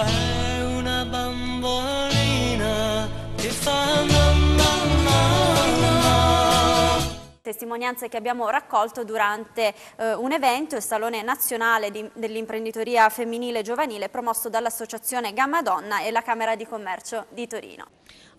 è una bambolina che fa testimonianze che abbiamo raccolto durante eh, un evento, il Salone Nazionale dell'Imprenditoria Femminile e Giovanile promosso dall'Associazione Gamma Donna e la Camera di Commercio di Torino.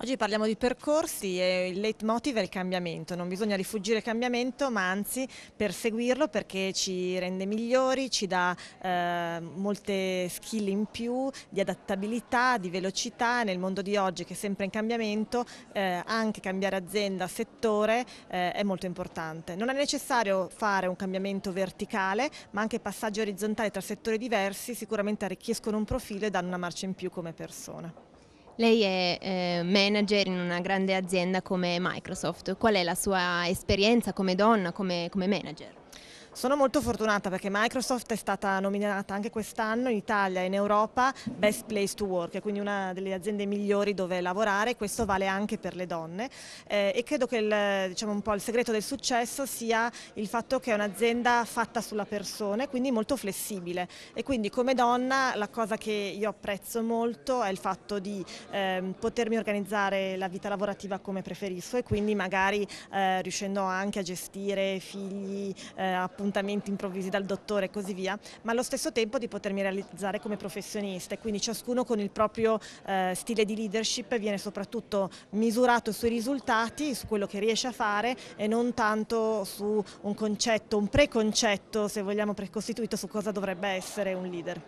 Oggi parliamo di percorsi e il leitmotiv è il cambiamento, non bisogna rifugire rifuggire cambiamento ma anzi perseguirlo perché ci rende migliori, ci dà eh, molte skill in più di adattabilità, di velocità nel mondo di oggi che è sempre in cambiamento eh, anche cambiare azienda, settore eh, è molto importante. Non è necessario fare un cambiamento verticale ma anche passaggi orizzontali tra settori diversi sicuramente arricchiscono un profilo e danno una marcia in più come persona. Lei è eh, manager in una grande azienda come Microsoft, qual è la sua esperienza come donna, come, come manager? Sono molto fortunata perché Microsoft è stata nominata anche quest'anno in Italia e in Europa Best Place to Work, quindi una delle aziende migliori dove lavorare, questo vale anche per le donne eh, e credo che il, diciamo un po' il segreto del successo sia il fatto che è un'azienda fatta sulla persona e quindi molto flessibile e quindi come donna la cosa che io apprezzo molto è il fatto di eh, potermi organizzare la vita lavorativa come preferisco e quindi magari eh, riuscendo anche a gestire figli, eh, appunto appuntamenti improvvisi dal dottore e così via, ma allo stesso tempo di potermi realizzare come professionista e quindi ciascuno con il proprio eh, stile di leadership viene soprattutto misurato sui risultati, su quello che riesce a fare e non tanto su un concetto, un preconcetto se vogliamo precostituito su cosa dovrebbe essere un leader.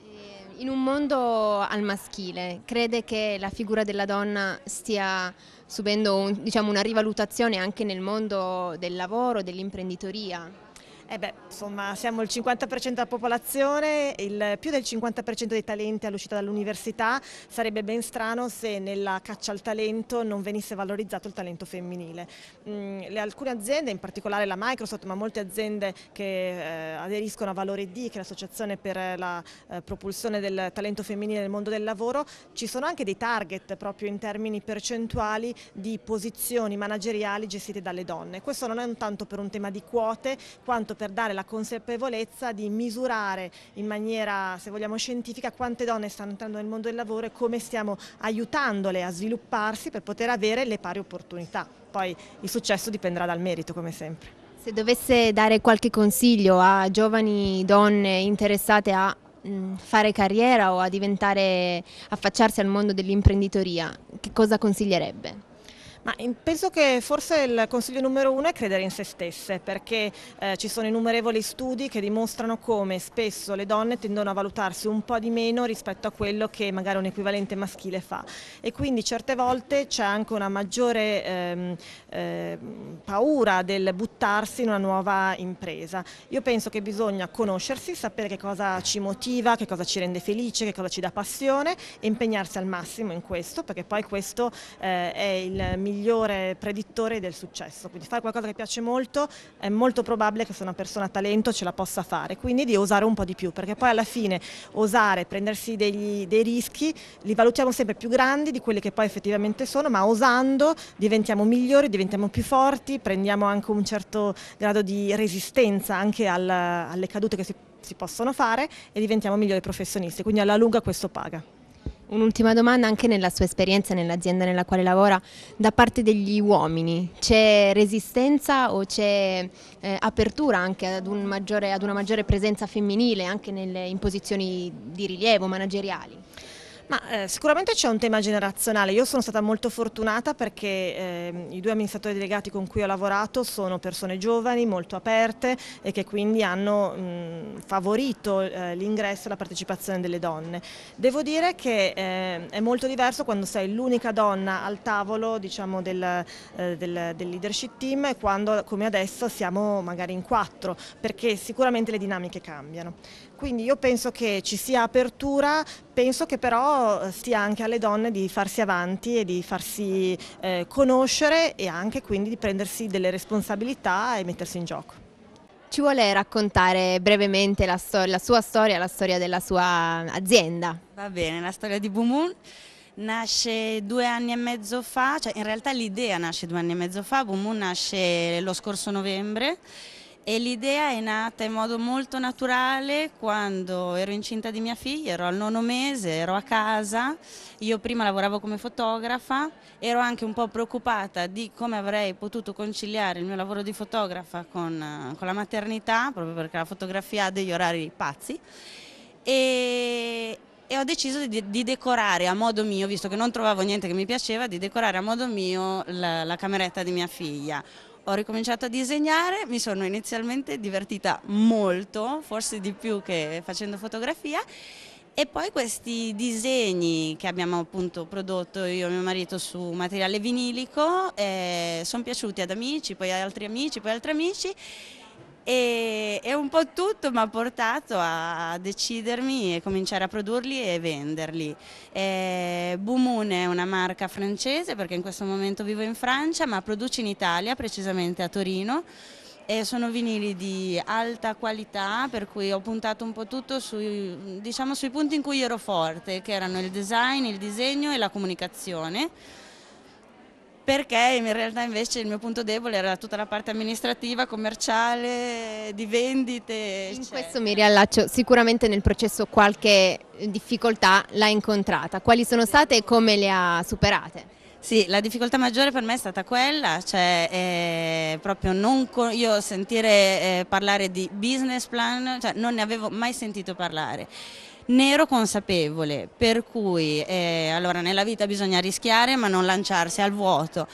Eh, in un mondo al maschile, crede che la figura della donna stia subendo un, diciamo, una rivalutazione anche nel mondo del lavoro, dell'imprenditoria. Eh beh, insomma, siamo il 50% della popolazione, il, più del 50% dei talenti all'uscita dall'università, sarebbe ben strano se nella caccia al talento non venisse valorizzato il talento femminile. Mm, le, alcune aziende, in particolare la Microsoft, ma molte aziende che eh, aderiscono a Valore D, che è l'associazione per la eh, propulsione del talento femminile nel mondo del lavoro, ci sono anche dei target proprio in termini percentuali di posizioni manageriali gestite dalle donne. Questo non è tanto per un tema di quote, quanto per per dare la consapevolezza di misurare in maniera, se vogliamo, scientifica quante donne stanno entrando nel mondo del lavoro e come stiamo aiutandole a svilupparsi per poter avere le pari opportunità. Poi il successo dipenderà dal merito, come sempre. Se dovesse dare qualche consiglio a giovani donne interessate a mm, fare carriera o a diventare, affacciarsi al mondo dell'imprenditoria, che cosa consiglierebbe? Ma ehm, penso che forse il consiglio numero uno è credere in se stesse, perché eh, ci sono innumerevoli studi che dimostrano come spesso le donne tendono a valutarsi un po' di meno rispetto a quello che magari un equivalente maschile fa e quindi certe volte c'è anche una maggiore ehm, eh, paura del buttarsi in una nuova impresa. Io penso che bisogna conoscersi, sapere che cosa ci motiva, che cosa ci rende felice, che cosa ci dà passione e impegnarsi al massimo in questo, perché poi questo eh, è il migliore migliore predittore del successo, quindi fare qualcosa che piace molto è molto probabile che se una persona ha talento ce la possa fare, quindi di osare un po' di più, perché poi alla fine osare, prendersi degli, dei rischi, li valutiamo sempre più grandi di quelli che poi effettivamente sono, ma osando diventiamo migliori, diventiamo più forti, prendiamo anche un certo grado di resistenza anche al, alle cadute che si, si possono fare e diventiamo migliori professionisti, quindi alla lunga questo paga. Un'ultima domanda anche nella sua esperienza, nell'azienda nella quale lavora, da parte degli uomini, c'è resistenza o c'è eh, apertura anche ad, un maggiore, ad una maggiore presenza femminile anche nelle, in posizioni di rilievo manageriali? Ma eh, sicuramente c'è un tema generazionale, io sono stata molto fortunata perché eh, i due amministratori delegati con cui ho lavorato sono persone giovani, molto aperte e che quindi hanno mh, favorito eh, l'ingresso e la partecipazione delle donne. Devo dire che ehm, è molto diverso quando sei l'unica donna al tavolo diciamo, del, eh, del, del leadership team e quando come adesso siamo magari in quattro perché sicuramente le dinamiche cambiano. Quindi io penso che ci sia apertura, penso che però sia anche alle donne di farsi avanti e di farsi eh, conoscere e anche quindi di prendersi delle responsabilità e mettersi in gioco. Ci vuole raccontare brevemente la, la, sua storia, la storia della sua azienda? Va bene, la storia di Bumoon nasce due anni e mezzo fa, cioè in realtà l'idea nasce due anni e mezzo fa, Bumoon nasce lo scorso novembre e l'idea è nata in modo molto naturale quando ero incinta di mia figlia, ero al nono mese, ero a casa, io prima lavoravo come fotografa, ero anche un po' preoccupata di come avrei potuto conciliare il mio lavoro di fotografa con, con la maternità, proprio perché la fotografia ha degli orari pazzi. E, e ho deciso di, di, decorare a modo mio, visto che non trovavo niente che mi piaceva, di decorare a modo mio la, la cameretta di mia figlia ho ricominciato a disegnare, mi sono inizialmente divertita molto, forse di più che facendo fotografia e poi questi disegni che abbiamo appunto prodotto io e mio marito su materiale vinilico eh, sono piaciuti ad amici, poi ad altri amici, poi ad altri amici e è un po' tutto mi ha portato a decidermi e cominciare a produrli e venderli. Eh, è una marca francese perché in questo momento vivo in Francia ma produce in Italia, precisamente a Torino. E sono vinili di alta qualità per cui ho puntato un po' tutto sui, diciamo, sui punti in cui ero forte che erano il design, il disegno e la comunicazione perché in realtà invece il mio punto debole era tutta la parte amministrativa, commerciale, di vendite. In questo mi riallaccio, sicuramente nel processo qualche difficoltà l'ha incontrata, quali sono state e come le ha superate? Sì, la difficoltà maggiore per me è stata quella, cioè eh, proprio non io sentire eh, parlare di business plan, cioè non ne avevo mai sentito parlare nero consapevole, per cui eh, allora nella vita bisogna rischiare ma non lanciarsi al vuoto.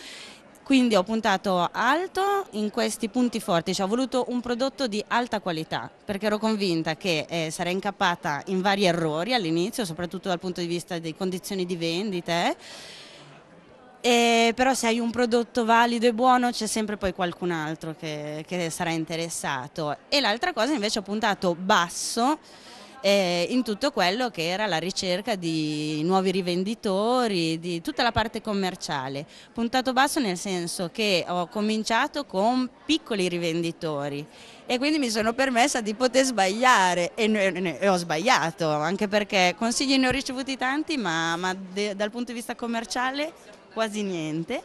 Quindi ho puntato alto in questi punti forti, cioè ho voluto un prodotto di alta qualità perché ero convinta che eh, sarei incappata in vari errori all'inizio, soprattutto dal punto di vista delle condizioni di vendita. Eh. E, però se hai un prodotto valido e buono c'è sempre poi qualcun altro che, che sarà interessato. E l'altra cosa invece ho puntato basso eh, in tutto quello che era la ricerca di nuovi rivenditori, di tutta la parte commerciale. Puntato basso nel senso che ho cominciato con piccoli rivenditori e quindi mi sono permessa di poter sbagliare e, ne, ne, e ho sbagliato anche perché consigli ne ho ricevuti tanti ma, ma de, dal punto di vista commerciale quasi niente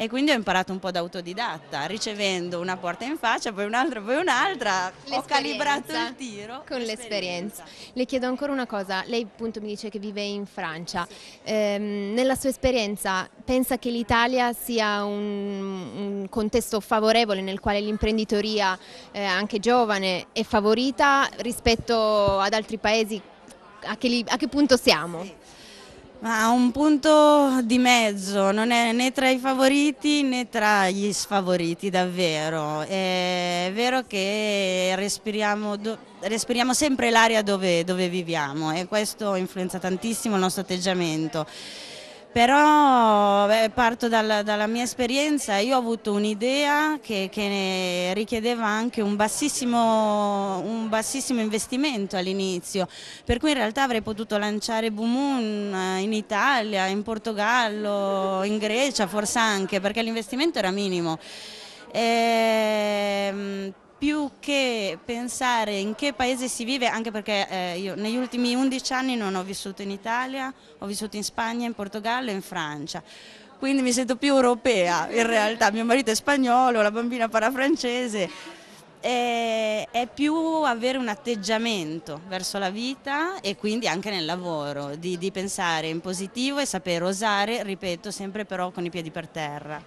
e quindi ho imparato un po' da autodidatta, ricevendo una porta in faccia, poi un'altra, poi un'altra, ho calibrato il tiro. Con l'esperienza. Le chiedo ancora una cosa, lei appunto mi dice che vive in Francia, sì. ehm, nella sua esperienza pensa che l'Italia sia un, un, contesto favorevole nel quale l'imprenditoria eh, anche giovane è favorita rispetto ad altri paesi? A che, li, a che punto siamo? Sì. Ma un punto di mezzo, non è né tra i favoriti né tra gli sfavoriti davvero. È vero che respiriamo, respiriamo sempre l'aria dove, dove viviamo e questo influenza tantissimo il nostro atteggiamento però beh, parto dalla, dalla, mia esperienza, io ho avuto un'idea che, che richiedeva anche un bassissimo, un bassissimo investimento all'inizio, per cui in realtà avrei potuto lanciare Bumun eh, in Italia, in Portogallo, in Grecia forse anche, perché l'investimento era minimo. E, ehm, più che pensare in che paese si vive, anche perché eh, io negli ultimi 11 anni non ho vissuto in Italia, ho vissuto in Spagna, in Portogallo e in Francia quindi mi sento più europea in realtà, mio marito è spagnolo, la bambina parla francese, è più avere un atteggiamento verso la vita e quindi anche nel lavoro, di, di, pensare in positivo e saper osare, ripeto, sempre però con i piedi per terra.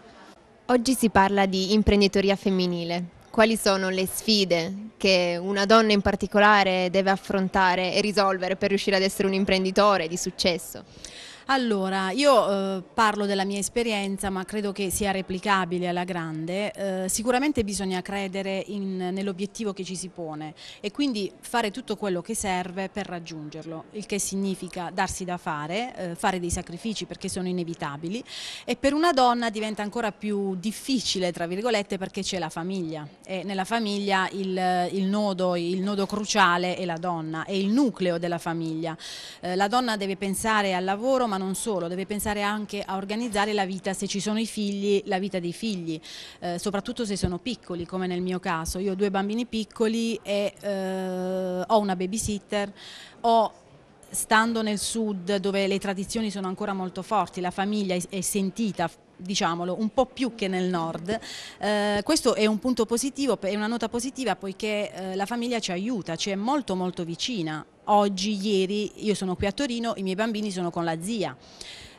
Oggi si parla di imprenditoria femminile quali sono le sfide che una donna in particolare deve affrontare e risolvere per riuscire ad essere un imprenditore di successo? Allora, io eh, parlo della mia esperienza, ma credo che sia replicabile alla grande. Eh, sicuramente bisogna credere nell'obiettivo che ci si pone e quindi fare tutto quello che serve per raggiungerlo, il che significa darsi da fare, eh, fare dei sacrifici perché sono inevitabili e per una donna diventa ancora più difficile, tra virgolette, perché c'è la famiglia e nella famiglia il, il, nodo, il nodo cruciale è la donna, è il nucleo della famiglia. Eh, la donna deve pensare al lavoro ma non solo, deve pensare anche a organizzare la vita, se ci sono i figli, la vita dei figli, eh, soprattutto se sono piccoli come nel mio caso. Io ho due bambini piccoli e eh, ho una babysitter, ho stando nel sud dove le tradizioni sono ancora molto forti, la famiglia è sentita diciamolo, un po' più che nel nord. Eh, questo è un punto positivo, è una nota positiva poiché eh, la famiglia ci aiuta, ci è molto molto vicina oggi, ieri, io sono qui a Torino, i miei bambini sono con la zia.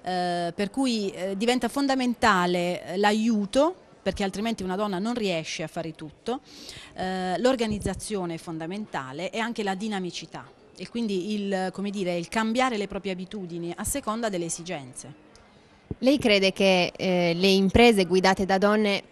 Eh, per cui eh, diventa fondamentale l'aiuto perché altrimenti una donna non riesce a fare tutto, eh, l'organizzazione è fondamentale e anche la dinamicità e quindi il, dire, il cambiare le proprie abitudini a seconda delle esigenze. Lei crede che eh, le imprese guidate da donne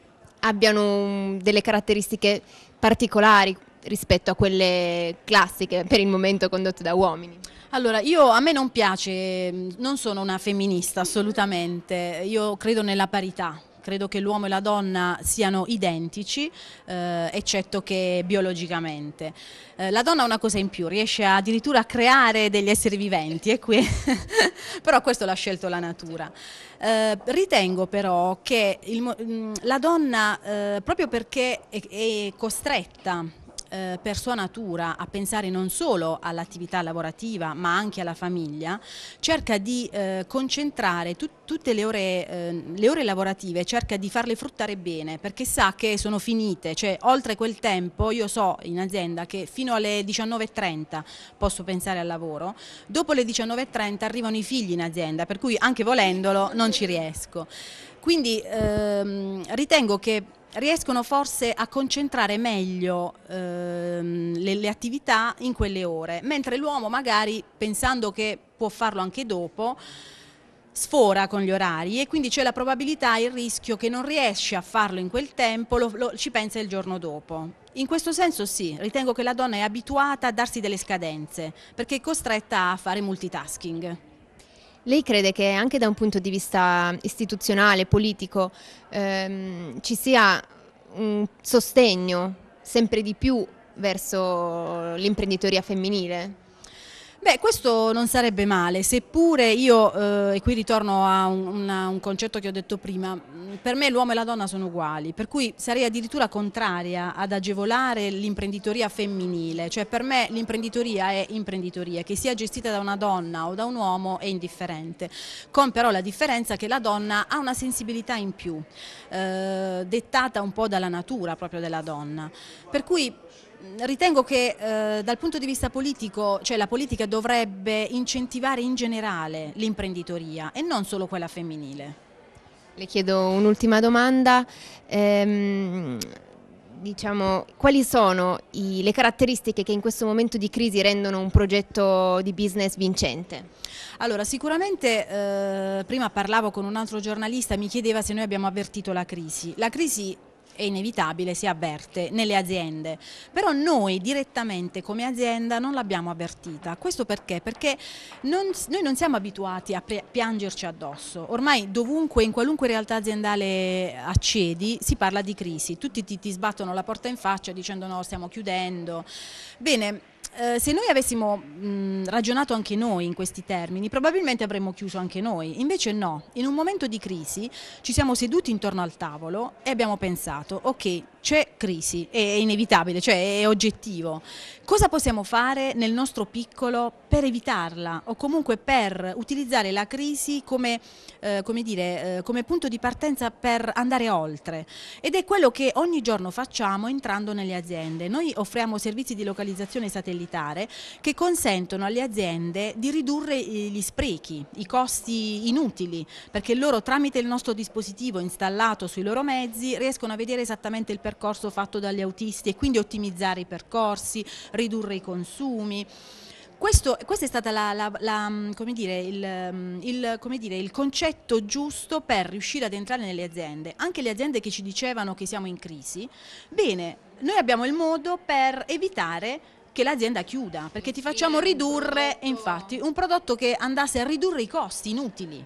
abbiano mm, delle caratteristiche particolari, rispetto a quelle classiche per il momento condotte da uomini? Allora, io, a me non piace, non sono una femminista assolutamente, io credo nella parità, credo che l'uomo e la donna siano identici, eh, eccetto che biologicamente. Eh, la donna ha una cosa in più, riesce addirittura a creare degli esseri viventi, però questo l'ha scelto la natura. Eh, ritengo però che il, la donna, eh, proprio perché è, è costretta eh, per sua natura a pensare non solo all'attività lavorativa ma anche alla famiglia, cerca di eh, concentrare tut tutte le ore, eh, le ore, lavorative, cerca di farle fruttare bene perché sa che sono finite, cioè oltre quel tempo io so in azienda che fino alle 19.30 posso pensare al lavoro, dopo le 19.30 arrivano i figli in azienda per cui anche volendolo non ci riesco. Quindi ehm, ritengo che riescono forse a concentrare meglio ehm, le, le attività in quelle ore, mentre l'uomo magari pensando che può farlo anche dopo, sfora con gli orari e quindi c'è la probabilità, e il rischio che non riesce a farlo in quel tempo, lo, lo, ci pensa il giorno dopo. In questo senso sì, ritengo che la donna è abituata a darsi delle scadenze, perché è costretta a fare multitasking. Lei crede che anche da un punto di vista istituzionale, politico, ehm, ci sia un sostegno sempre di più verso l'imprenditoria femminile? Beh, questo non sarebbe male, seppure io, eh, e qui ritorno a un, una, un, concetto che ho detto prima, per me l'uomo e la donna sono uguali, per cui sarei addirittura contraria ad agevolare l'imprenditoria femminile, cioè per me l'imprenditoria è imprenditoria, che sia gestita da una donna o da un uomo è indifferente, con però la differenza che la donna ha una sensibilità in più, eh, dettata un po' dalla natura proprio della donna, per cui Ehm, ritengo che eh, dal punto di vista politico, cioè la politica dovrebbe incentivare in generale l'imprenditoria e non solo quella femminile. Le chiedo un'ultima domanda. Ehm, diciamo, quali sono i, le caratteristiche che in questo momento di crisi rendono un progetto di business vincente? Allora, sicuramente eh, prima parlavo con un altro giornalista, mi chiedeva se noi abbiamo avvertito la crisi. La crisi è inevitabile, si avverte nelle aziende, però noi direttamente come azienda non l'abbiamo avvertita, questo perché? Perché non, noi non siamo abituati a piangerci addosso, ormai dovunque, in qualunque realtà aziendale accedi si parla di crisi, tutti ti, ti sbattono la porta in faccia dicendo no stiamo chiudendo, bene eh, se noi avessimo mh, ragionato anche noi in questi termini, probabilmente avremmo chiuso anche noi. Invece no, in un momento di crisi ci siamo seduti intorno al tavolo e abbiamo pensato, ok, c'è crisi, è inevitabile, cioè è oggettivo. Cosa possiamo fare nel nostro piccolo per evitarla o comunque per utilizzare la crisi come, eh, come, dire, eh, come, punto di partenza per andare oltre? Ed è quello che ogni giorno facciamo entrando nelle aziende. Noi offriamo servizi di localizzazione satellitare che consentono alle aziende di ridurre gli sprechi, i costi inutili, perché loro tramite il nostro dispositivo installato sui loro mezzi riescono a vedere esattamente il percorso percorso fatto dagli autisti e quindi ottimizzare i percorsi, ridurre i consumi. Questo, questo, è stato la, la, la, mm, dire, il, mm, il, dire, il, concetto giusto per riuscire ad entrare nelle aziende, anche le aziende che ci dicevano che siamo in crisi, bene, noi abbiamo il modo per evitare che l'azienda chiuda, perché ti facciamo ridurre, infatti, un prodotto che andasse a ridurre i costi inutili.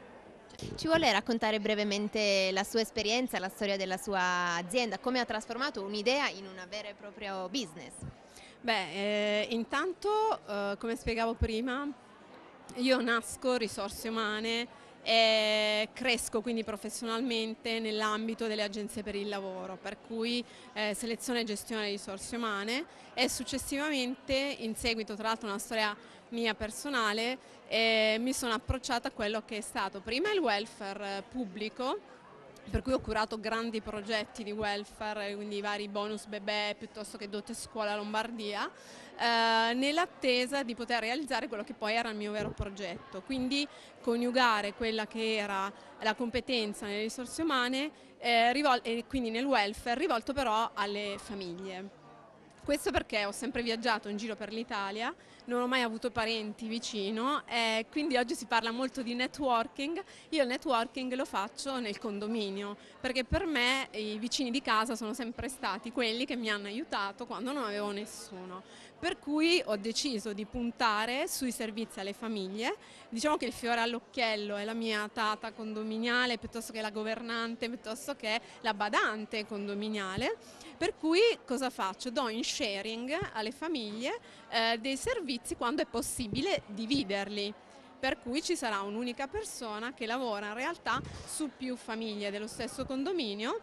Ci vuole raccontare brevemente la sua esperienza, la storia della sua azienda, come ha trasformato un'idea in un vero e proprio business? Beh, eh, intanto, eh, come spiegavo prima, io nasco risorse umane e cresco quindi professionalmente nell'ambito delle agenzie per il lavoro, per cui eh, selezione e gestione di risorse umane e successivamente, in seguito tra l'altro una storia mia personale e mi sono approcciata a quello che è stato prima il welfare eh, pubblico per cui ho curato grandi progetti di welfare, quindi vari bonus bebè piuttosto che dote scuola Lombardia, eh, nell'attesa di poter realizzare quello che poi era il mio vero progetto, quindi coniugare quella che era la competenza nelle risorse umane eh, e quindi nel welfare rivolto però alle famiglie. Questo perché ho sempre viaggiato in giro per l'Italia, non ho mai avuto parenti vicino e quindi oggi si parla molto di networking. Io il networking lo faccio nel condominio perché per me i vicini di casa sono sempre stati quelli che mi hanno aiutato quando non avevo nessuno. Per cui ho deciso di puntare sui servizi alle famiglie. Diciamo che il fiore all'occhiello è la mia tata condominiale piuttosto che la governante, piuttosto che la badante condominiale per cui cosa faccio? Do in sharing alle famiglie eh, dei servizi quando è possibile dividerli per cui ci sarà un'unica persona che lavora in realtà su più famiglie dello stesso condominio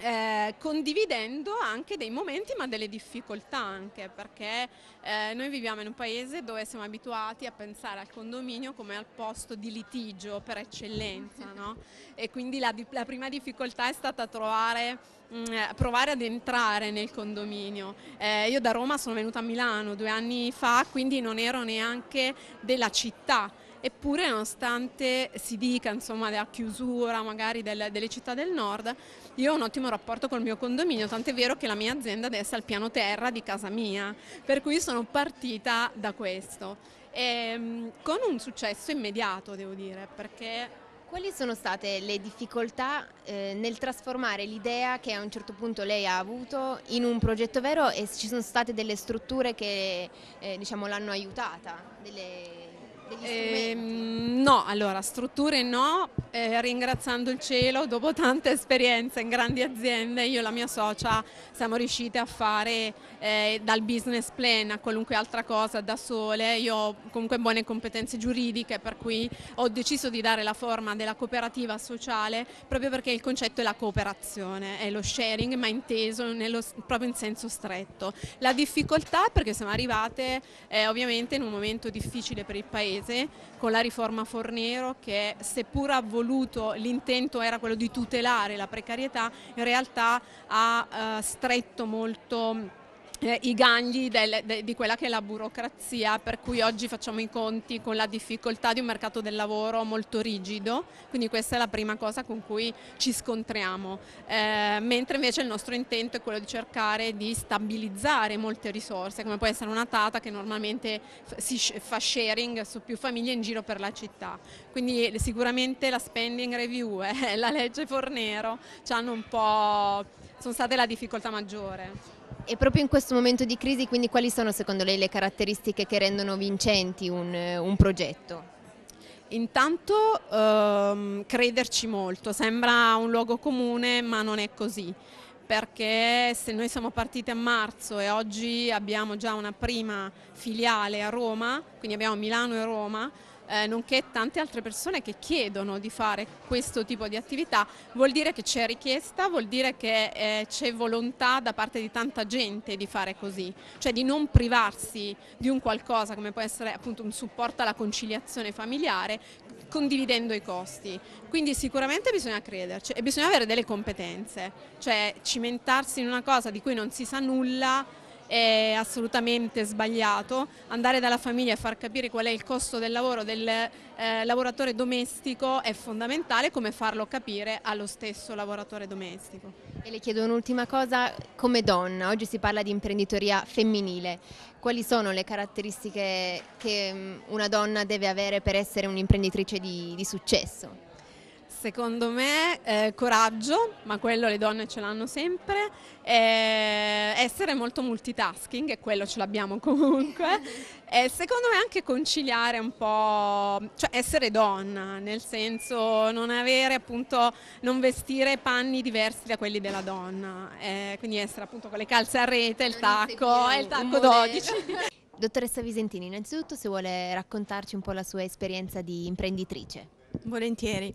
eh, condividendo anche dei momenti ma delle difficoltà anche perché eh, noi viviamo in un paese dove siamo abituati a pensare al condominio come al posto di litigio per eccellenza mhm. no? e quindi la, la, prima difficoltà è stata trovare, mm, eh, provare ad entrare nel condominio eh, io da Roma sono venuta a Milano due anni fa quindi non ero neanche della città eppure nonostante si dica insomma, la chiusura magari delle, delle città del nord, io ho un ottimo rapporto col mio condominio, tant'è vero che la mia azienda adesso è al piano terra di casa mia, per cui sono partita da questo. E, ehm, con un successo immediato devo dire, perché quali sono state le difficoltà eh, nel trasformare l'idea che a un certo punto lei ha avuto in un progetto vero e ci sono state delle strutture che eh, diciamo, l'hanno aiutata? Delle... Eh, no, allora strutture no, eh, ringraziando il cielo, dopo tante esperienze in grandi aziende, io e la mia socia siamo riuscite a fare eh, dal business plan a qualunque altra cosa da sole, io ho comunque buone competenze giuridiche per cui ho deciso di dare la forma della cooperativa sociale proprio perché il concetto è la cooperazione, è lo sharing ma inteso nello, proprio in senso stretto. La difficoltà è perché siamo arrivate eh, ovviamente in un momento difficile per il Paese, Paese con la riforma Fornero che seppur ha voluto, l'intento era quello di tutelare la precarietà, in realtà ha eh, stretto molto eh, i gangli del, de, di quella che è la burocrazia, per cui oggi facciamo i conti con la difficoltà di un mercato del lavoro molto rigido, quindi questa è la prima cosa con cui ci scontriamo, eh, mentre invece il nostro intento è quello di cercare di stabilizzare molte risorse, come può essere una tata che normalmente si fa sharing su più famiglie in giro per la città, quindi sicuramente la spending review e eh, la legge Fornero sono state la difficoltà maggiore. E proprio in questo momento di crisi, quindi quali sono secondo lei le caratteristiche che rendono vincenti un, un progetto? Intanto ehm, crederci molto, sembra un luogo comune ma non è così perché se noi siamo partiti a marzo e oggi abbiamo già una prima filiale a Roma, quindi abbiamo Milano e Roma, eh, nonché tante altre persone che chiedono di fare questo tipo di attività, vuol dire che c'è richiesta, vuol dire che eh, c'è volontà da parte di tanta gente di fare così, cioè di non privarsi di un qualcosa come può essere appunto un supporto alla conciliazione familiare condividendo i costi. Quindi sicuramente bisogna crederci e bisogna avere delle competenze, cioè cimentarsi in una cosa di cui non si sa nulla è assolutamente sbagliato. Andare dalla famiglia e far capire qual è il costo del lavoro del eh, lavoratore domestico è fondamentale, come farlo capire allo stesso lavoratore domestico. E le chiedo un'ultima cosa, come donna, oggi si parla di imprenditoria femminile, quali sono le caratteristiche che mm, una donna deve avere per essere un'imprenditrice di, di successo? Secondo me eh, coraggio, ma quello le donne ce l'hanno sempre, eh, essere molto multitasking, e quello ce l'abbiamo comunque, e eh, secondo me anche conciliare un po', cioè essere donna, nel senso non avere appunto, non vestire panni diversi da quelli della donna, eh, quindi essere appunto con le calze a rete, il tacco e il tacco 12. Dottoressa Visentini, innanzitutto se vuole raccontarci un po' la sua esperienza di imprenditrice. Volentieri.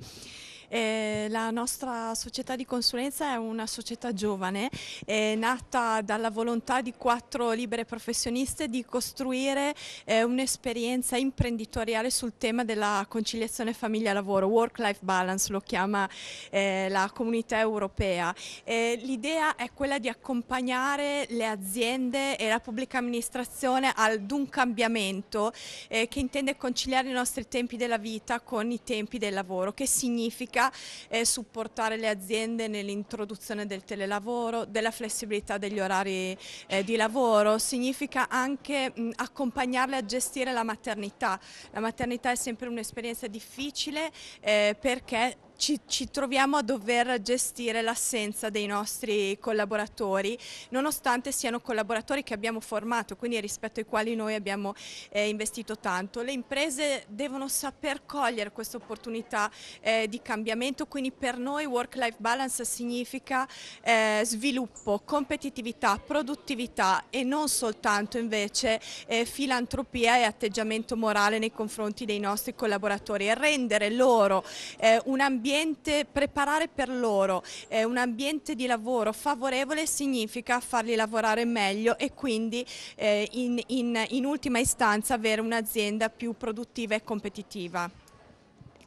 Eh, la nostra società di consulenza è una società giovane, eh, nata dalla volontà di quattro libere professioniste di costruire eh, un'esperienza imprenditoriale sul tema della conciliazione famiglia-lavoro, work-life balance lo chiama eh, la comunità europea. Eh, l'idea è quella di accompagnare le aziende e la pubblica amministrazione ad un cambiamento eh, che intende conciliare i nostri tempi della vita con i tempi del lavoro, che significa significa eh, supportare le aziende nell'introduzione del telelavoro, della flessibilità degli orari eh, di lavoro, significa anche mh, mm, accompagnarle a gestire la maternità. La maternità è sempre un'esperienza difficile eh, perché ci, ci troviamo a dover gestire l'assenza dei nostri collaboratori, nonostante siano collaboratori che abbiamo formato, quindi rispetto ai quali noi abbiamo eh, investito tanto. Le imprese devono saper cogliere questa opportunità eh, di cambiamento, quindi per noi work-life balance significa eh, sviluppo, competitività, produttività e non soltanto invece eh, filantropia e atteggiamento morale nei confronti dei nostri collaboratori e rendere loro eh, un ambiente ambiente, preparare per loro eh, un ambiente di lavoro favorevole significa farli lavorare meglio e quindi eh, in, in, in ultima istanza avere un'azienda più produttiva e competitiva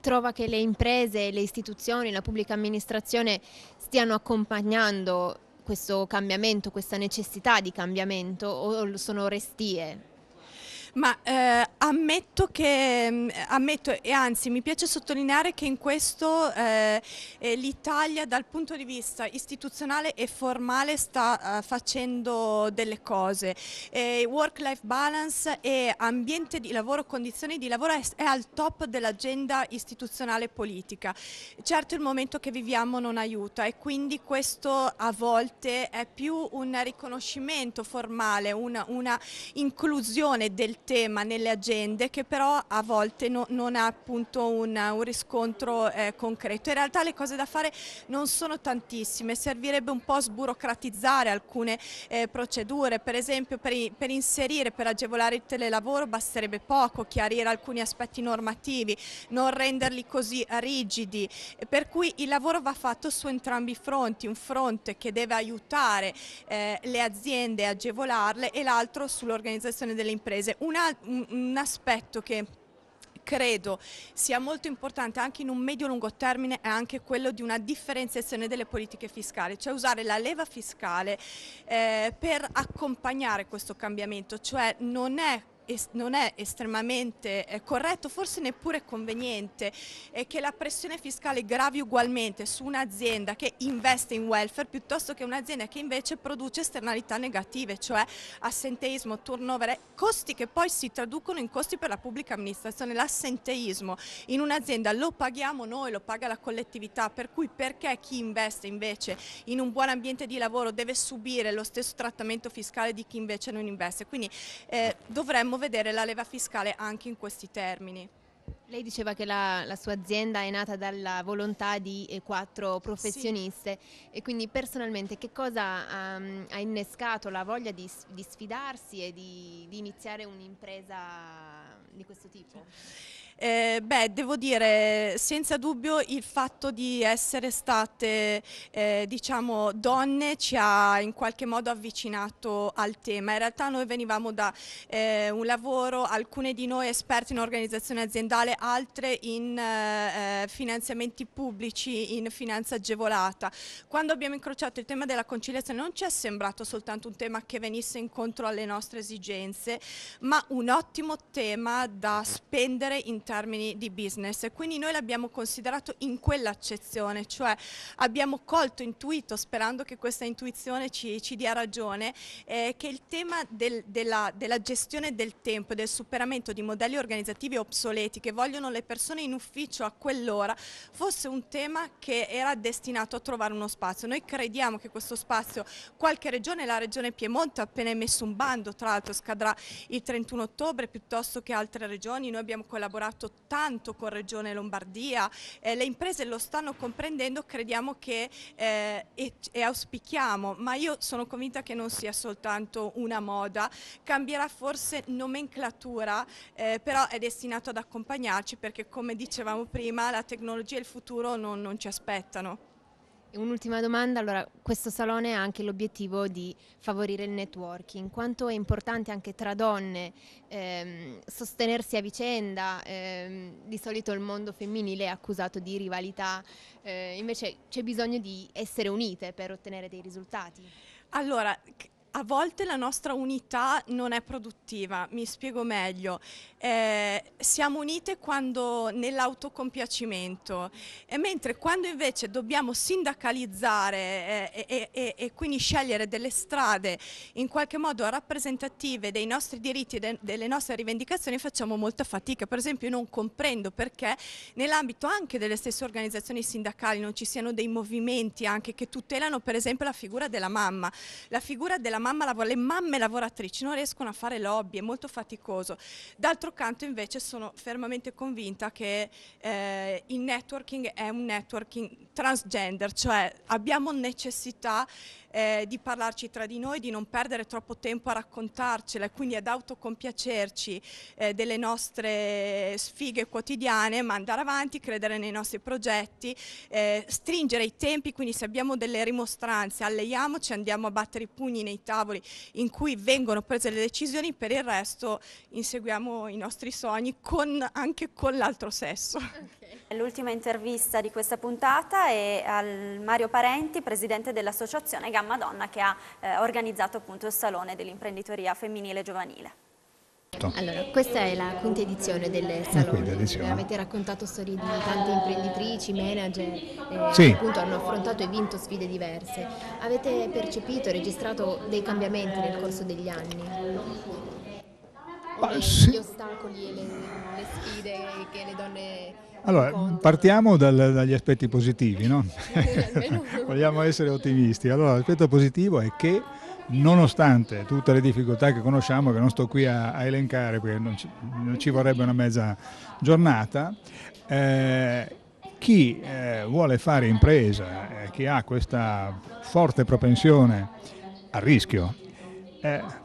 trova che le imprese, le istituzioni, la pubblica amministrazione stiano accompagnando questo cambiamento, questa necessità di cambiamento o sono restie? Ma eh, ammetto che, mm, ammetto, e anzi mi piace sottolineare che in questo eh, eh, l'Italia dal punto di vista istituzionale e formale sta eh, facendo delle cose. Eh, work-life balance e ambiente di lavoro, condizioni di lavoro è, è al top dell'agenda istituzionale politica. Certo il momento che viviamo non aiuta e quindi questo a volte è più un riconoscimento formale, una, una inclusione del tema nelle agende che però a volte no, non ha appunto un, un riscontro eh, concreto. In realtà le cose da fare non sono tantissime, servirebbe un po' sburocratizzare alcune eh, procedure, per esempio per, per, inserire, per agevolare il telelavoro basterebbe poco, chiarire alcuni aspetti normativi, non renderli così rigidi, per cui il lavoro va fatto su entrambi i fronti, un fronte che deve aiutare eh, le aziende a agevolarle e l'altro sull'organizzazione delle imprese. Una un, un aspetto che credo sia molto importante anche in un medio-lungo termine è anche quello di una differenziazione delle politiche fiscali, cioè usare la leva fiscale eh, per accompagnare questo cambiamento, cioè non è non è estremamente eh, corretto, forse neppure conveniente, che la pressione fiscale gravi ugualmente su un'azienda che investe in welfare piuttosto che un'azienda che invece produce esternalità negative, cioè assenteismo, turnover, eh, costi che poi si traducono in costi per la pubblica amministrazione. L'assenteismo in un'azienda lo paghiamo noi, lo paga la collettività, per cui perché chi investe invece in un buon ambiente di lavoro deve subire lo stesso trattamento fiscale di chi invece non investe? Quindi eh, dovremmo vogliamo vedere la leva fiscale anche in questi termini. Lei diceva che la, la, sua azienda è nata dalla volontà di eh, quattro professioniste sì. e quindi personalmente che cosa ha, mm, ha innescato la voglia di, di sfidarsi e di, di iniziare un'impresa di questo tipo? Sì. Eh, beh, devo dire senza dubbio il fatto di essere state eh, diciamo donne ci ha in qualche modo avvicinato al tema. In realtà noi venivamo da eh, un lavoro, alcune di noi esperte in organizzazione aziendale, altre in eh, eh, finanziamenti pubblici, in finanza agevolata. Quando abbiamo incrociato il tema della conciliazione non ci è sembrato soltanto un tema che venisse incontro alle nostre esigenze, ma un ottimo tema da spendere in termini di business. Quindi noi l'abbiamo considerato in quell'accezione, cioè abbiamo colto, intuito, sperando che questa intuizione ci, ci dia ragione, eh, che il tema del, della, della, gestione del tempo, e del superamento di modelli organizzativi obsoleti che vogliono le persone in ufficio a quell'ora, fosse un tema che era destinato a trovare uno spazio. Noi crediamo che questo spazio, qualche regione, la regione Piemonte ha appena messo un bando, tra l'altro scadrà il 31 ottobre, piuttosto che altre regioni, noi abbiamo collaborato lavorato tanto con Regione Lombardia, eh, le imprese lo stanno comprendendo, crediamo che eh, e, e auspichiamo, ma io sono convinta che non sia soltanto una moda, cambierà forse nomenclatura, eh, però è destinato ad accompagnarci perché come dicevamo prima la tecnologia e il futuro non, non ci aspettano. Un'ultima domanda, allora questo salone ha anche l'obiettivo di favorire il networking, quanto è importante anche tra donne ehm, sostenersi a vicenda, ehm, di solito il mondo femminile è accusato di rivalità, eh, invece c'è bisogno di essere unite per ottenere dei risultati? Allora, a volte la nostra unità non è produttiva, mi spiego meglio. Eh, siamo unite quando nell'autocompiacimento, mentre quando invece dobbiamo sindacalizzare eh, e, e, e, quindi scegliere delle strade in qualche modo rappresentative dei nostri diritti e de, delle nostre rivendicazioni facciamo molta fatica. Per esempio non comprendo perché nell'ambito anche delle stesse organizzazioni sindacali non ci siano dei movimenti anche che tutelano per esempio la figura della mamma. La figura della mamma mamma le mamme lavoratrici non riescono a fare lobby, è molto faticoso. D'altro canto invece sono fermamente convinta che eh, il networking è un networking transgender, cioè abbiamo necessità eh, di parlarci tra di noi, di non perdere troppo tempo a raccontarcela, e quindi ad autocompiacerci eh, delle nostre sfighe quotidiane, ma andare avanti, credere nei nostri progetti, eh, stringere i tempi, quindi se abbiamo delle rimostranze, alleiamoci, andiamo a battere i pugni nei tavoli in cui vengono prese le decisioni, per il resto inseguiamo i nostri sogni con, anche con l'altro sesso. Okay. L'ultima intervista di questa puntata è al Mario Parenti, presidente dell'associazione Gamma Madonna che ha eh, organizzato appunto il Salone dell'Imprenditoria Femminile e Giovanile. Certo. Allora, questa è la quinta edizione del Salone, edizione. avete raccontato storie di tante imprenditrici, manager, che eh, sì. appunto hanno affrontato e vinto sfide diverse. Avete percepito, e registrato dei cambiamenti nel corso degli anni? Ah, le, sì. gli ostacoli e le, le, sfide che le donne allora, incontrano. partiamo dal, dagli aspetti positivi, no? vogliamo essere ottimisti. Allora, l'aspetto positivo è che nonostante tutte le difficoltà che conosciamo, che non sto qui a, a elencare perché non ci, non ci, vorrebbe una mezza giornata, eh, chi eh, vuole fare impresa, eh, chi ha questa forte propensione al rischio, eh,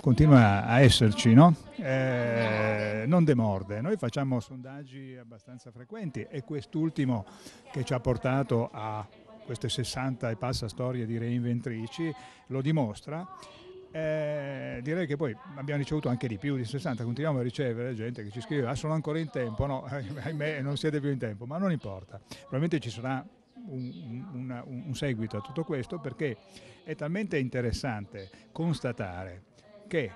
continua a esserci, no? eh, non demorde. Noi facciamo sondaggi abbastanza frequenti e quest'ultimo che ci ha portato a queste 60 e passa storie di reinventrici lo dimostra. Eh, direi che poi abbiamo ricevuto anche di più di 60, continuiamo a ricevere gente che ci scrive ah sono ancora in tempo, no, ahimè non siete più in tempo, ma non importa, probabilmente ci sarà un, un, un, un seguito a tutto questo perché è talmente interessante constatare che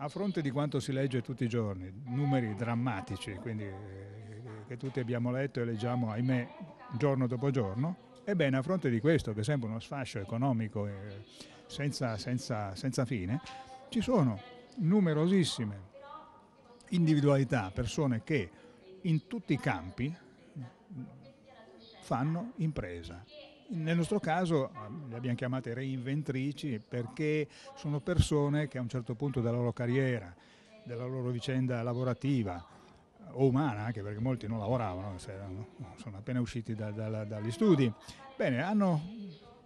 a fronte di quanto si legge tutti i giorni, numeri drammatici, quindi eh, che tutti abbiamo letto e leggiamo ahimè giorno dopo giorno, ebbene a fronte di questo, che sembra uno sfascio economico eh, senza, senza, senza fine, ci sono numerosissime individualità, persone che in tutti i campi fanno impresa, nel nostro caso eh, le abbiamo chiamate reinventrici perché sono persone che a un certo punto della loro carriera, della loro vicenda lavorativa o umana, anche perché molti non lavoravano, sono appena usciti da, da, dagli studi, bene, hanno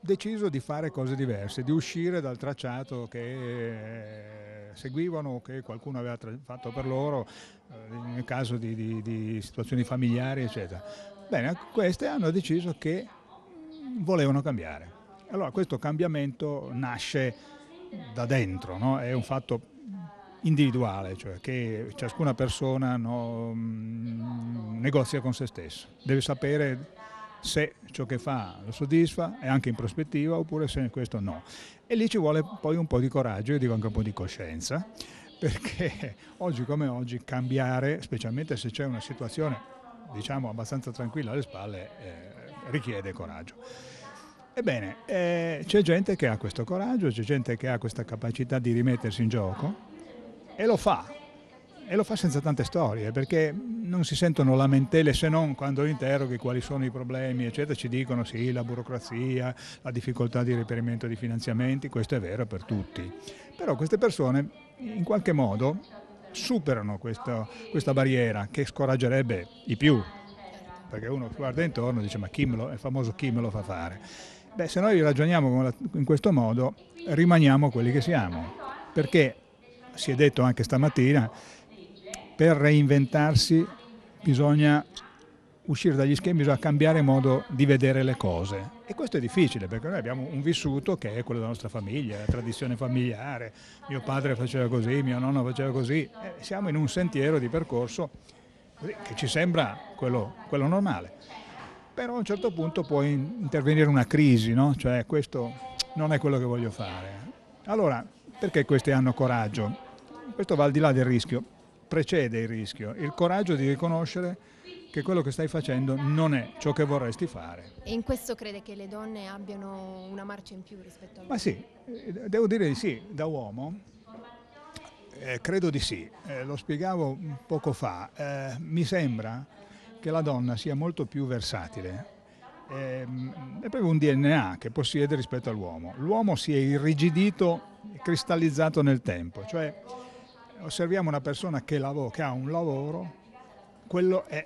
deciso di fare cose diverse, di uscire dal tracciato che eh, seguivano, che qualcuno aveva fatto per loro, eh, nel caso di, di, di situazioni familiari, eccetera. Bene, queste hanno deciso che volevano cambiare. Allora questo cambiamento nasce da dentro, no? è un fatto individuale, cioè che ciascuna persona no, mm, negozia con se stesso, deve sapere se ciò che fa lo soddisfa e anche in prospettiva oppure se questo no. E lì ci vuole poi un po' di coraggio, io dico anche un po' di coscienza, perché oggi come oggi cambiare, specialmente se c'è una situazione diciamo abbastanza tranquilla alle spalle, eh, richiede coraggio. Ebbene, eh, c'è gente che ha questo coraggio, c'è gente che ha questa capacità di rimettersi in gioco e lo fa, e lo fa senza tante storie, perché non si sentono lamentele se non quando interroghi quali sono i problemi, eccetera, ci dicono sì, la burocrazia, la difficoltà di reperimento di finanziamenti, questo è vero per tutti. Però queste persone in qualche modo superano questa, questa barriera che scoraggerebbe i più, perché uno guarda intorno e dice ma chi me lo, il famoso chi me lo fa fare. Beh, se noi ragioniamo in questo modo rimaniamo quelli che siamo, perché si è detto anche stamattina, per reinventarsi bisogna uscire dagli schemi, bisogna cambiare modo di vedere le cose. E questo è difficile perché noi abbiamo un vissuto che è quello della nostra famiglia, la tradizione familiare, mio padre faceva così, mio nonno faceva così, eh, siamo in un sentiero di percorso che ci sembra quello, quello normale. Però a un certo punto può intervenire una crisi, no? cioè questo non è quello che voglio fare. Allora, perché questi hanno coraggio? Questo va al di là del rischio, precede il rischio, il coraggio di riconoscere che quello che stai facendo non è ciò che vorresti fare. E in questo crede che le donne abbiano una marcia in più rispetto a lui? Ma sì, eh, devo dire di sì, da uomo eh, credo di sì, eh, lo spiegavo poco fa. Eh, mi sembra che la donna sia molto più versatile. Ehm, è proprio un DNA che possiede rispetto all'uomo. L'uomo si è irrigidito e cristallizzato nel tempo, cioè osserviamo una persona che, lavora, che ha un lavoro, quello è,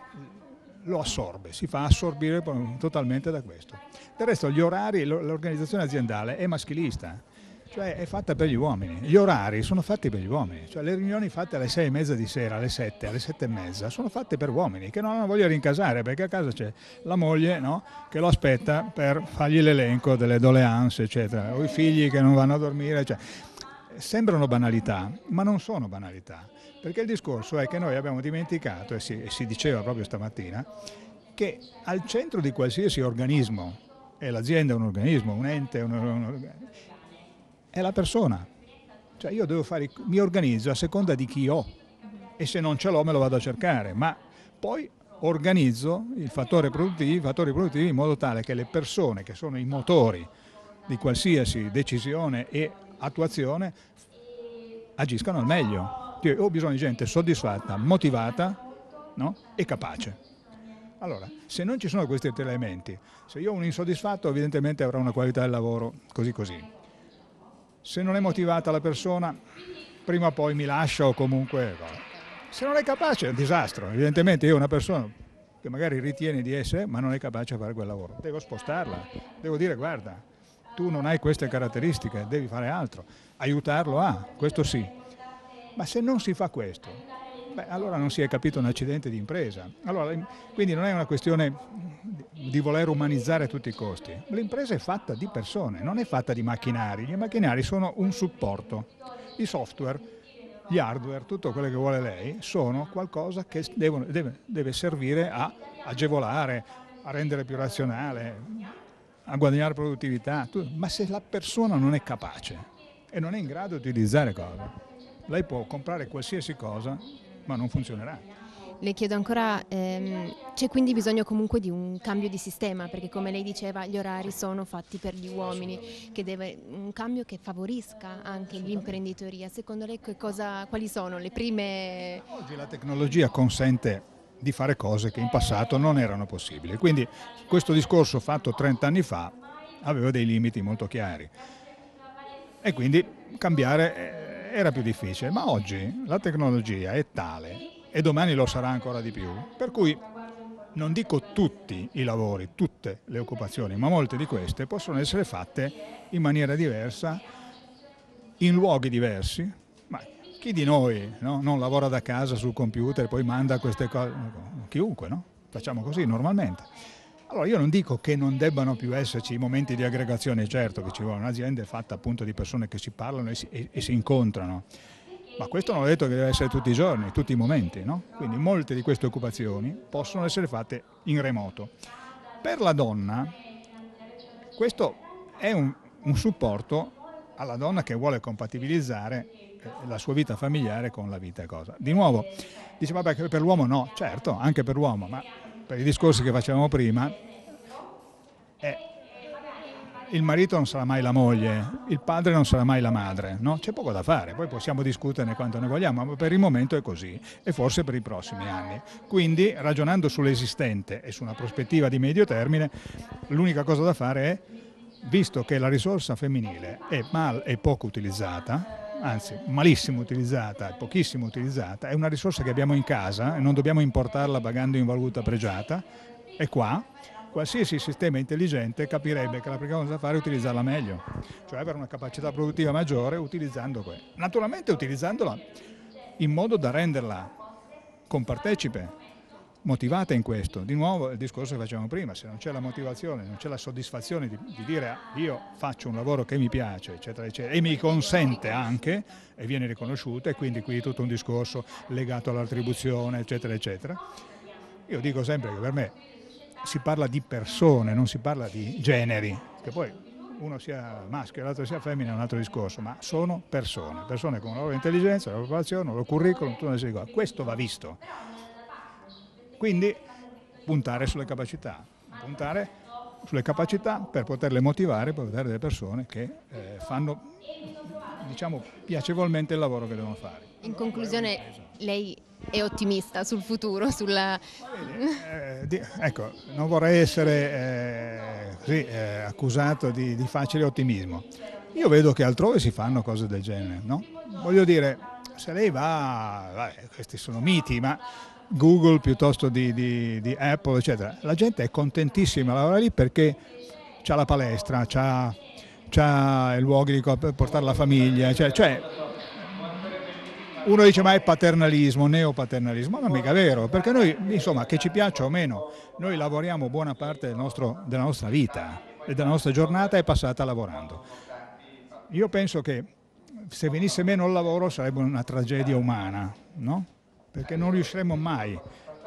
lo assorbe, si fa assorbire totalmente da questo. Del resto gli orari, l'organizzazione aziendale è maschilista cioè è fatta per gli uomini, gli orari sono fatti per gli uomini, cioè le riunioni fatte alle sei e mezza di sera, alle sette, alle sette e mezza, sono fatte per uomini che non hanno voglia di rincasare perché a casa c'è la moglie no? che lo aspetta per fargli l'elenco delle doleanze, eccetera, o i figli che non vanno a dormire, cioè, sembrano banalità, ma non sono banalità, perché il discorso è che noi abbiamo dimenticato, e si, e si diceva proprio stamattina, che al centro di qualsiasi organismo, e l'azienda è un organismo, un ente, un, un, un è la persona. Cioè io devo fare, mi organizzo a seconda di chi ho e se non ce l'ho me lo vado a cercare, ma poi organizzo i fattori produttivi, fattori produttivi in modo tale che le persone che sono i motori di qualsiasi decisione e attuazione agiscano al meglio. Cioè, ho bisogno di gente soddisfatta, motivata no? e capace. Allora, se non ci sono questi tre elementi, se io ho un insoddisfatto evidentemente avrò una qualità del lavoro così così, se non è motivata la persona, prima o poi mi lascia o comunque... Se non è capace è un disastro, evidentemente io una persona che magari ritiene di essere, ma non è capace a fare quel lavoro, devo spostarla, devo dire guarda, tu non hai queste caratteristiche, devi fare altro, aiutarlo a, ah, questo sì. Ma se non si fa questo, beh, allora non si è capito un accidente di impresa. Allora, quindi non è una questione di voler umanizzare a tutti i costi. L'impresa è fatta di persone, non è fatta di macchinari. I macchinari sono un supporto. I software, gli hardware, tutto quello che vuole lei, sono qualcosa che devono, deve, deve servire a agevolare, a rendere più razionale, a guadagnare produttività, ma se la persona non è capace e non è in grado di utilizzare cose, lei può comprare qualsiasi cosa ma non funzionerà. Le chiedo ancora, ehm, c'è quindi bisogno comunque di un cambio di sistema, perché come lei diceva gli orari sono fatti per gli uomini, deve, un cambio che favorisca anche l'imprenditoria. Secondo lei cosa, quali sono le prime... Oggi la tecnologia consente di fare cose che in passato non erano possibili, quindi questo discorso fatto 30 anni fa aveva dei limiti molto chiari e quindi cambiare... Eh, era più difficile, ma oggi la tecnologia è tale e domani lo sarà ancora di più, per cui non dico tutti i lavori, tutte le occupazioni, ma molte di queste possono essere fatte in maniera diversa, in luoghi diversi, ma chi di noi no? non lavora da casa sul computer e poi manda queste cose? Chiunque, no? Facciamo così normalmente. Allora io non dico che non debbano più esserci i momenti di aggregazione, certo che ci vuole, un'azienda fatta appunto di persone che si parlano e si, e, e si incontrano, ma questo non ho detto che deve essere tutti i giorni, tutti i momenti, no? quindi molte di queste occupazioni possono essere fatte in remoto. Per la donna questo è un, un supporto alla donna che vuole compatibilizzare eh, la sua vita familiare con la vita cosa. Di nuovo, dice vabbè che per l'uomo no, certo, anche per l'uomo, ma per i discorsi che facevamo prima, è eh, il marito non sarà mai la moglie, il padre non sarà mai la madre, no? c'è poco da fare, poi possiamo discuterne quanto ne vogliamo, ma per il momento è così e forse per i prossimi anni. Quindi ragionando sull'esistente e su una prospettiva di medio termine, l'unica cosa da fare è, visto che la risorsa femminile è mal e poco utilizzata, anzi malissimo utilizzata, pochissimo utilizzata, è una risorsa che abbiamo in casa e non dobbiamo importarla pagando in valuta pregiata, è qua. Qualsiasi sistema intelligente capirebbe che la prima cosa da fare è utilizzarla meglio, cioè avere una capacità produttiva maggiore utilizzando quella. Naturalmente utilizzandola in modo da renderla compartecipe motivata in questo. Di nuovo il discorso che facevamo prima, se non c'è la motivazione, non c'è la soddisfazione di, di dire io faccio un lavoro che mi piace, eccetera, eccetera, e mi consente anche, e viene riconosciuto, e quindi qui tutto un discorso legato all'attribuzione, eccetera, eccetera. Io dico sempre che per me si parla di persone, non si parla di generi, che poi uno sia maschio e l'altro sia femmina è un altro discorso, ma sono persone, persone con la loro intelligenza, la loro formazione, il loro curriculum, tutto una serie di cose. Questo va visto quindi puntare sulle capacità, puntare sulle capacità per poterle motivare, per avere delle persone che eh, fanno diciamo, piacevolmente il lavoro che devono fare. In conclusione lei è ottimista sul futuro? Sulla... Bene, eh, ecco, non vorrei essere eh, così, eh, accusato di, di, facile ottimismo. Io vedo che altrove si fanno cose del genere, no? Voglio dire, se lei va, vabbè, questi sono miti, ma Google piuttosto di, di, di Apple, eccetera. La gente è contentissima di lavorare lì perché c'ha la palestra, c'ha, c'ha i luoghi per portare la famiglia, cioè, cioè, uno dice ma è paternalismo, neopaternalismo, ma mica vero, perché noi insomma che ci piaccia o meno, noi lavoriamo buona parte del nostro, della nostra vita e della nostra giornata è passata lavorando. Io penso che se venisse meno il lavoro sarebbe una tragedia umana, no? perché non riusciremo mai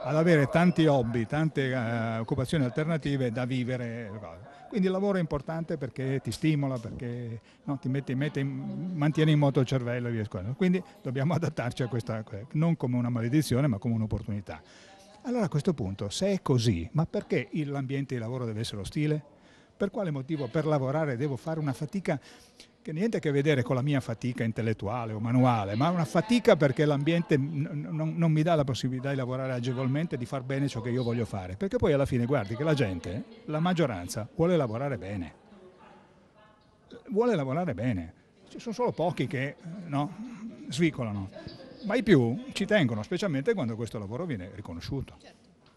ad avere tanti hobby, tante uh, occupazioni alternative da vivere. Quindi il lavoro è importante perché ti stimola, perché no, ti mette, mette, mantiene in moto il cervello e via discorrendo. Quindi dobbiamo adattarci a questa, non come una maledizione ma come un'opportunità. Allora a questo punto, se è così, ma perché l'ambiente di lavoro deve essere ostile? Per quale motivo per lavorare devo fare una fatica che niente a che vedere con la mia fatica intellettuale o manuale, ma una fatica perché l'ambiente non, non mi dà la possibilità di lavorare agevolmente, di far bene ciò che io voglio fare, perché poi alla fine guardi che la gente, la maggioranza, vuole lavorare bene, vuole lavorare bene, ci sono solo pochi che eh, no, svicolano, ma i più ci tengono, specialmente quando questo lavoro viene riconosciuto.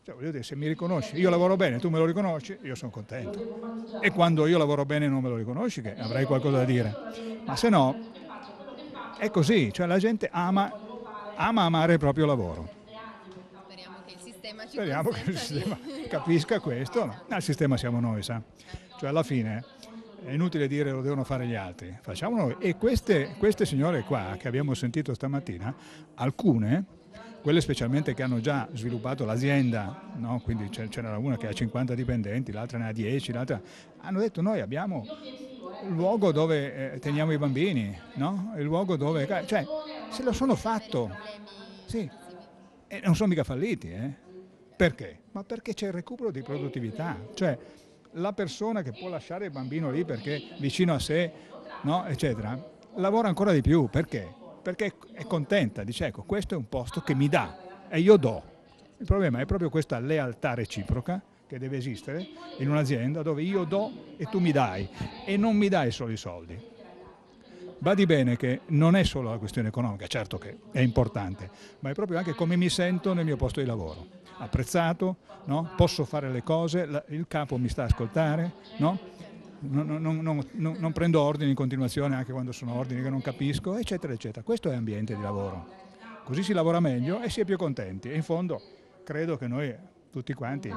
Cioè, voglio dire, se mi riconosci, io lavoro bene, tu me lo riconosci, io sono contento. E quando io lavoro bene e non me lo riconosci, che avrai qualcosa da dire. Ma se no, è così, cioè la gente ama, ama amare il proprio lavoro. Speriamo che il sistema capisca questo. No, il sistema siamo noi, sa. Cioè alla fine è inutile dire lo devono fare gli altri, facciamo noi. E queste, queste signore qua che abbiamo sentito stamattina, alcune quelle specialmente che hanno già sviluppato l'azienda, no? quindi c'era una che ha 50 dipendenti, l'altra ne ha 10, l'altra... hanno detto noi abbiamo il luogo dove eh, teniamo i bambini, no? il luogo dove... cioè se lo sono fatto, sì, e non sono mica falliti, eh? perché? Ma perché c'è il recupero di produttività, cioè la persona che può lasciare il bambino lì perché vicino a sé, no? eccetera, lavora ancora di più, perché? perché è contenta, dice ecco questo è un posto che mi dà e io do. Il problema è proprio questa lealtà reciproca che deve esistere in un'azienda dove io do e tu mi dai e non mi dai solo i soldi. Badi bene che non è solo la questione economica, certo che è importante, ma è proprio anche come mi sento nel mio posto di lavoro. Apprezzato, no? posso fare le cose, il capo mi sta a ascoltare, no? non, non, non, non prendo ordini in continuazione anche quando sono ordini che non capisco, eccetera, eccetera. Questo è ambiente di lavoro. Così si lavora meglio e si è più contenti. E in fondo credo che noi tutti quanti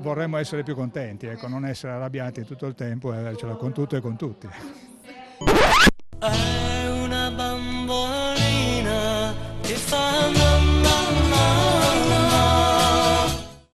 vorremmo essere più contenti, ecco, non essere arrabbiati tutto il tempo e avercela con tutto e con tutti. È una bambolina che fa